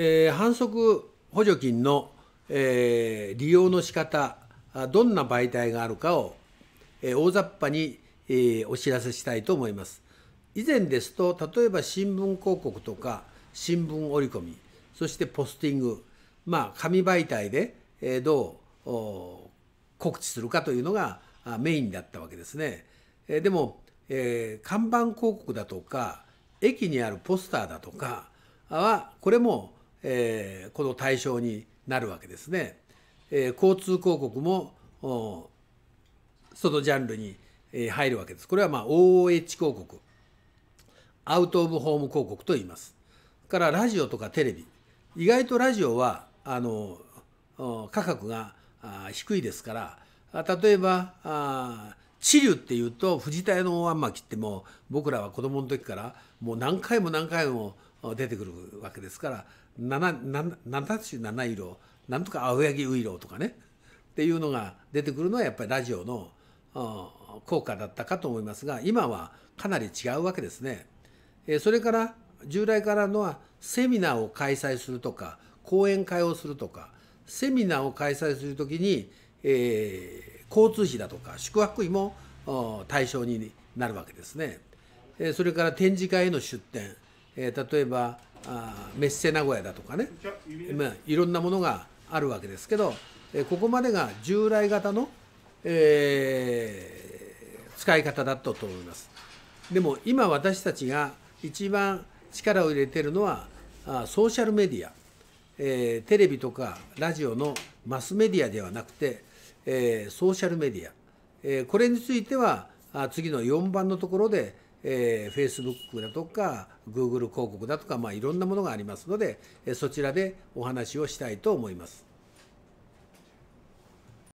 えー、反則補助金の、えー、利用の仕方どんな媒体があるかを、えー、大雑把に、えー、お知らせしたいと思います。以前ですと例えば新聞広告とか新聞折り込みそしてポスティングまあ紙媒体で、えー、どう告知するかというのがメインだったわけですね。えー、でも、えー、看板広告だとか駅にあるポスターだとかはこれもえー、この対象になるわけですね。えー、交通広告もそのジャンルに入るわけです。これはまあ OOH 広告アウト・オブ・ホーム広告と言います。からラジオとかテレビ意外とラジオはあの価格が低いですから例えばあリュっていうと藤田屋の大あんま切っても僕らは子供の時からもう何回も何回も出てくるわけですから七七種色なんとか青柳ういろうとかねっていうのが出てくるのはやっぱりラジオの効果だったかと思いますが今はかなり違うわけですね。それから従来からのはセミナーを開催するとか講演会をするとかセミナーを開催するときに、えー、交通費だとか宿泊費も対象になるわけですね。それから展示会への出展えー、例えばあメッセ名古屋だとかね、まあ、いろんなものがあるわけですけど、えー、ここまでが従来型の、えー、使い方だったと思います。でも今私たちが一番力を入れてるのはあソーシャルメディア、えー、テレビとかラジオのマスメディアではなくて、えー、ソーシャルメディア、えー、これについてはあ次の4番のところでえー、Facebook だとか Google 広告だとか、まあ、いろんなものがありますので、えそちらでお話をしたいと思います。